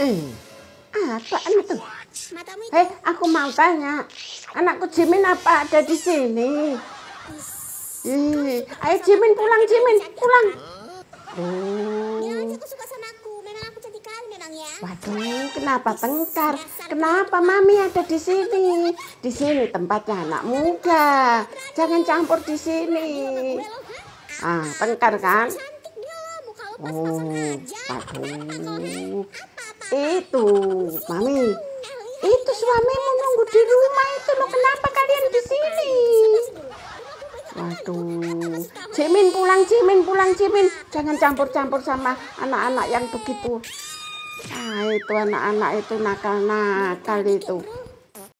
Eh, apaan itu? Hei, eh, aku mau tanya. Anakku Jimin apa ada di sini? eh ayo Jimin pulang, Jimin pulang. Oh. Ya, ya. Waduh, kenapa tengkar? Kenapa mami ada di sini? Di sini tempatnya anak muda. Jangan campur di sini. Ah, tengkar kan? Oh, waduh. Itu, Mami. Itu suamimu nunggu di rumah itu loh. Kenapa kalian di sini? Waduh, Cimin pulang, Cimin pulang, Cimin. Jangan campur-campur sama anak-anak yang begitu. Ah, itu anak-anak itu nakal-nakal itu.